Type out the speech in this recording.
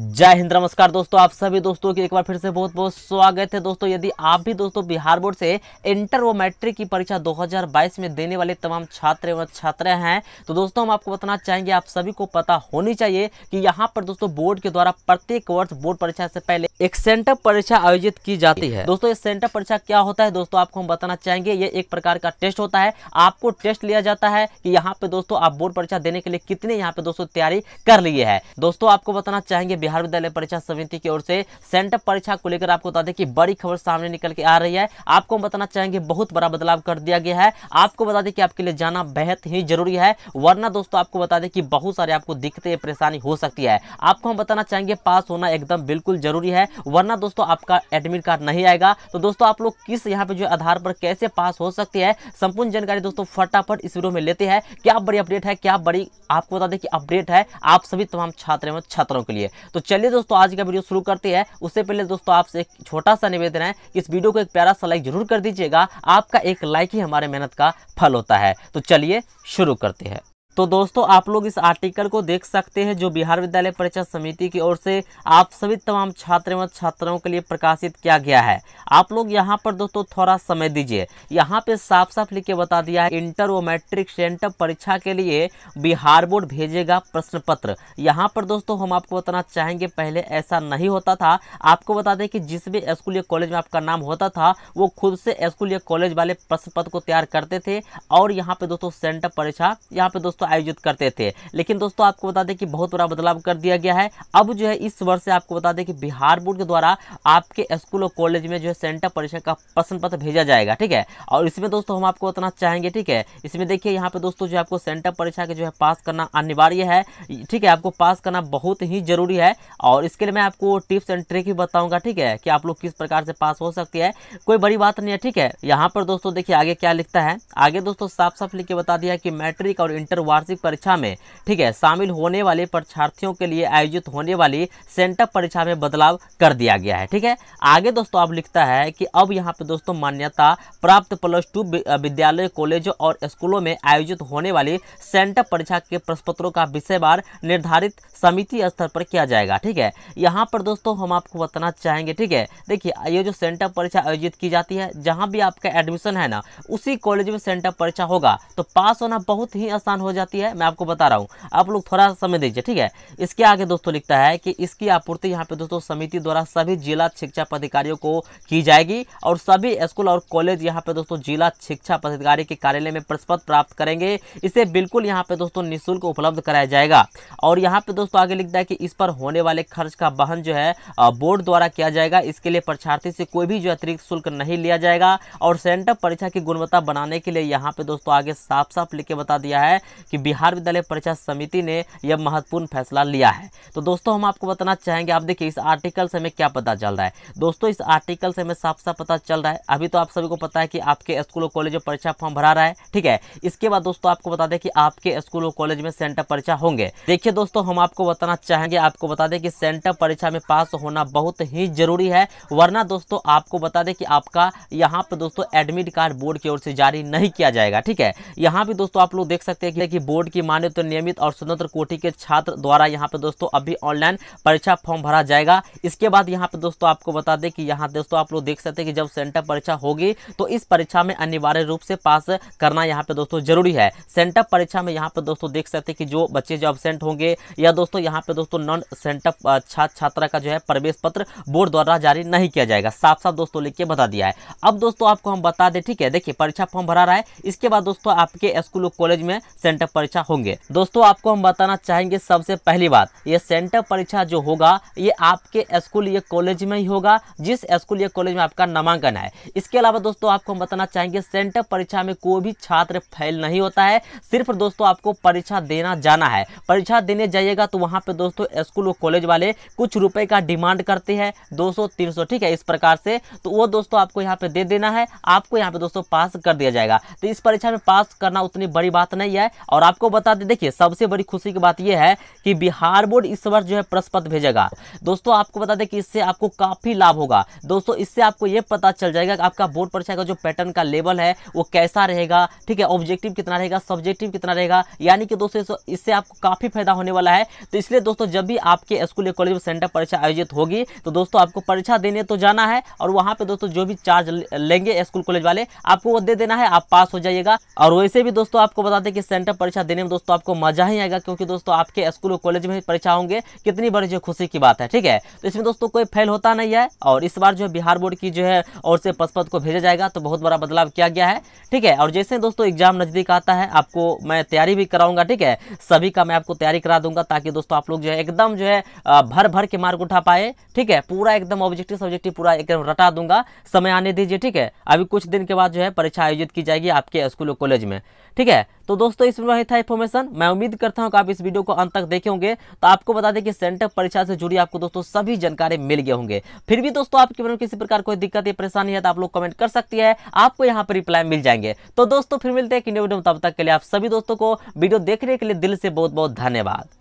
जय हिंद नमस्कार दोस्तों आप सभी दोस्तों की एक बार फिर से बहुत बहुत स्वागत है दोस्तों यदि आप भी दोस्तों बिहार बोर्ड से इंटर व मैट्रिक की परीक्षा 2022 में देने वाले तमाम छात्र एवं छात्राएं हैं तो दोस्तों हम आपको बताना चाहेंगे आप सभी को पता होनी चाहिए कि यहां पर दोस्तों बोर्ड के द्वारा प्रत्येक वर्ष बोर्ड परीक्षा से पहले एक सेंटअप परीक्षा आयोजित की जाती है दोस्तों ये सेंटअप परीक्षा क्या होता है दोस्तों आपको हम बताना चाहेंगे ये एक प्रकार का टेस्ट होता है आपको टेस्ट लिया जाता है कि यहाँ पे दोस्तों आप बोर्ड परीक्षा देने के लिए कितने यहाँ पे दोस्तों तैयारी कर लिए है दोस्तों आपको बताना चाहेंगे बिहार विद्यालय परीक्षा समिति की ओर से सेंटअप परीक्षा को लेकर आपको बता दें कि बड़ी खबर सामने निकल के आ रही है आपको हम बताना चाहेंगे बहुत बड़ा बदलाव कर दिया गया है आपको बता दें कि आपके लिए जाना बेहद ही जरूरी है वरना दोस्तों आपको बता दें कि बहुत सारे आपको दिक्कतें परेशानी हो सकती है आपको हम बताना चाहेंगे पास होना एकदम बिल्कुल जरूरी है वरना दोस्तों आपका एडमिट कार्ड नहीं आएगा तो दोस्तों आप लोग किस यहाँ पे जो आधार पर कैसे पास हो सकते हैं संपूर्ण जानकारी दोस्तों फटाफट इस वीडियो में लेते हैं क्या बड़ी अपडेट है क्या बड़ी आपको बता दें कि अपडेट है आप सभी तमाम छात्र एवं छात्रों के लिए तो चलिए दोस्तों आज का वीडियो शुरू करते हैं उससे पहले दोस्तों आपसे एक छोटा सा निवेदन है कि इस वीडियो को एक प्यारा सा लाइक जरूर कर दीजिएगा आपका एक लाइक ही हमारे मेहनत का फल होता है तो चलिए शुरू करते हैं तो दोस्तों आप लोग इस आर्टिकल को देख सकते हैं जो बिहार विद्यालय परीक्षा समिति की ओर से आप सभी तमाम छात्र एवं छात्राओं के लिए प्रकाशित किया गया है आप लोग यहाँ पर दोस्तों थोड़ा समय दीजिए यहाँ पे साफ साफ लिख के बता दिया है इंटर व मैट्रिक सेंटर परीक्षा के लिए बिहार बोर्ड भेजेगा प्रश्न पत्र यहाँ पर दोस्तों हम आपको बताना चाहेंगे पहले ऐसा नहीं होता था आपको बता दें कि जिस भी स्कूल या कॉलेज में आपका नाम होता था वो खुद से स्कूल या कॉलेज वाले प्रश्न पत्र को तैयार करते थे और यहाँ पे दोस्तों सेंटर परीक्षा यहाँ पे दोस्तों आयोजित करते थे लेकिन दोस्तों आपको बता दें कि बहुत बड़ा बदलाव कर दिया गया है अब जो है इस वर्ष से आपको बता दें कि बिहार बोर्ड के द्वारा आपके स्कूल और कॉलेज में जो है सेंटर परीक्षा का प्रश्न पत्र भेजा जाएगा ठीक है और इसमें दोस्तों हम आपको बताना चाहेंगे ठीक है इसमें देखिए यहाँ पे दोस्तों जो आपको सेंटर परीक्षा के जो है पास करना अनिवार्य है ठीक है आपको पास करना बहुत ही जरूरी है और इसके लिए मैं आपको टिप्स एंड ट्रिक भी बताऊंगा ठीक है कि आप लोग किस प्रकार से पास हो सकती है कोई बड़ी बात नहीं है ठीक है यहाँ पर दोस्तों देखिए आगे क्या लिखता है आगे दोस्तों साफ साफ लिख के बता दिया कि मैट्रिक और इंटर वार्षिक परीक्षा में ठीक है शामिल होने वाले परीक्षार्थियों के लिए आयोजित होने वाली सेंटअप परीक्षा में बदलाव कर दिया गया है ठीक है आगे दोस्तों अब लिखता है कि अब यहाँ पे दोस्तों मान्यता प्राप्त प्लस टू विद्यालय कॉलेजों और स्कूलों में आयोजित होने वाली सेंटअप परीक्षा के प्रश्नपत्रों का विषयवार निर्धारित समिति स्तर पर किया जाएगा ठीक है यहाँ पर दोस्तों हम आपको बताना चाहेंगे ठीक है देखिए ये जो सेंटअप परीक्षा आयोजित की जाती है जहाँ भी आपका एडमिशन है ना उसी कॉलेज में सेंटअप परीक्षा होगा तो पास होना बहुत ही आसान हो जाए जाती है मैं आपको बता रहा हूँ आप लोग थोड़ा समय दीजिए ठीक है इसके आगे दोस्तों लिखता है कि इसकी आपूर्ति यहाँ पे दोस्तों समिति द्वारा सभी जिला शिक्षा पदाधिकारियों को की जाएगी और सभी स्कूल और कॉलेज यहाँ पे दोस्तों जिला शिक्षा पदाधिकारी के कार्यालय में प्रस्पत प्राप्त करेंगे इसे बिल्कुल यहाँ पे दोस्तों निःशुल्क उपलब्ध कराया जाएगा और यहाँ पे दोस्तों आगे लिखता है कि इस पर होने वाले खर्च का वहन जो है बोर्ड द्वारा किया जाएगा इसके लिए परीक्षार्थी से कोई भी जो अतिरिक्त शुल्क नहीं लिया जाएगा और सेंटर परीक्षा की गुणवत्ता बनाने के लिए यहाँ पे दोस्तों आगे साफ साफ लिख के बता दिया है कि बिहार विद्यालय परीक्षा समिति ने यह महत्वपूर्ण फैसला लिया है तो दोस्तों हम आपको बताना चाहेंगे आप देखिए इस आर्टिकल से हमें क्या पता चल रहा है दोस्तों इस आर्टिकल से हमें साफ साफ पता चल रहा है अभी तो आप सभी को पता है कि आपके स्कूल और कॉलेज में परीक्षा फॉर्म भरा रहा है ठीक है इसके बाद दोस्तों आपको बता दें कि आपके स्कूल और कॉलेज में सेंटर परीक्षा होंगे देखिए दोस्तों हम आपको बताना चाहेंगे आपको बता दें कि सेंटर परीक्षा में पास होना बहुत ही जरूरी है वरना दोस्तों आपको बता दें कि आपका यहाँ पर दोस्तों एडमिट कार्ड बोर्ड की ओर से जारी नहीं किया जाएगा ठीक है यहाँ भी दोस्तों आप लोग देख सकते हैं कि कि बोर्ड की माने तो नियमित और स्वतंत्र कोटि के छात्र द्वारा यहाँ पे दोस्तों अभी ऑनलाइन परीक्षा फॉर्म भरा जाएगा इसके बाद यहाँ पे दोस्तों आपको बता दें कि यहाँ दोस्तों आप लोग देख सकते हैं कि जब सेंटर परीक्षा होगी तो इस परीक्षा में अनिवार्य रूप से पास करना यहाँ पे दोस्तों जरूरी है सेंटर परीक्षा में यहाँ पे दोस्तों देख सकते हैं कि जो बच्चे जो एबसेंट होंगे या दोस्तों यहाँ पे दोस्तों नॉन सेंटर छात्र छात्रा का जो है प्रवेश पत्र बोर्ड द्वारा जारी नहीं किया जाएगा साफ साफ दोस्तों लिख के बता दिया है अब दोस्तों आपको हम बता दें ठीक है देखिए परीक्षा फॉर्म भरा रहा है इसके बाद दोस्तों आपके स्कूल कॉलेज में सेंटर सेंटर परीक्षा होंगे दोस्तों आपको हम बताना चाहेंगे सबसे पहली बात ये सेंटर परीक्षा जो होगा ये आपके स्कूल या कॉलेज में ही होगा जिस स्कूल या कॉलेज में आपका नामांकन है इसके अलावा दोस्तों आपको हम बताना चाहेंगे सेंटर परीक्षा में कोई भी छात्र फेल नहीं होता है सिर्फ दोस्तों आपको परीक्षा देना जाना है परीक्षा देने जाइएगा तो वहाँ पर दोस्तों स्कूल और कॉलेज वाले कुछ रुपए का डिमांड करते हैं दो सौ ठीक है इस प्रकार से तो वो दोस्तों आपको यहाँ पे दे देना है आपको यहाँ पे दोस्तों पास कर दिया जाएगा तो इस परीक्षा में पास करना उतनी बड़ी बात नहीं है और और आपको बता दें देखिए सबसे बड़ी खुशी की बात यह है कि बिहार बोर्ड इस बार जो है प्रश्न पत्र भेजेगा दोस्तों आपको बता दें कि इससे आपको काफ़ी लाभ होगा दोस्तों इससे आपको यह पता चल जाएगा कि आपका बोर्ड परीक्षा का जो पैटर्न का लेवल है वो कैसा रहेगा ठीक है ऑब्जेक्टिव कितना रहेगा सब्जेक्टिव कितना रहेगा यानी कि दोस्तों इससे आपको काफ़ी फायदा होने वाला है तो इसलिए दोस्तों जब भी आपके स्कूल या कॉलेज में सेंटर परीक्षा आयोजित होगी तो दोस्तों आपको परीक्षा देने तो जाना है और वहां पर दोस्तों जो भी चार्ज लेंगे स्कूल कॉलेज वाले आपको वो दे देना है आप पास हो जाइएगा और वैसे भी दोस्तों आपको बता दें कि सेंटर परीक्षा देने में दोस्तों आपको मजा ही आएगा क्योंकि दोस्तों आपके स्कूल और कॉलेज में परीक्षा होंगे कितनी बड़ी जो खुशी की बात है ठीक है तो इसमें दोस्तों कोई फेल होता नहीं है और इस बार जो है बिहार बोर्ड की जो है और से पसपत को भेजा जाएगा तो बहुत बड़ा बदलाव किया गया है ठीक है और जैसे दोस्तों एग्जाम नज़दीक आता है आपको मैं तैयारी भी कराऊंगा ठीक है सभी का मैं आपको तैयारी करा दूंगा ताकि दोस्तों आप लोग जो है एकदम जो है भर भर के मार्क उठा पाए ठीक है पूरा एकदम ऑब्जेक्टिव सब्जेक्टिव पूरा एकदम रटा दूंगा समय आने दीजिए ठीक है अभी कुछ दिन के बाद जो है परीक्षा आयोजित की जाएगी आपके स्कूल और कॉलेज में ठीक है तो दोस्तों इसमें ही था इन्फॉर्मेशन मैं उम्मीद करता हूँ कि आप इस वीडियो को अंत तक देखे होंगे तो आपको बता दें कि सेंटर परीक्षा से जुड़ी आपको दोस्तों सभी जानकारी मिल गए होंगे फिर भी दोस्तों आपके मन में किसी प्रकार कोई दिक्कत या परेशानी है तो आप लोग कमेंट कर सकती है आपको यहाँ पर रिप्लाई मिल जाएंगे तो दोस्तों फिर मिलते हैं कि वीडियो तब तक के लिए आप सभी दोस्तों को वीडियो देखने के लिए दिल से बहुत बहुत धन्यवाद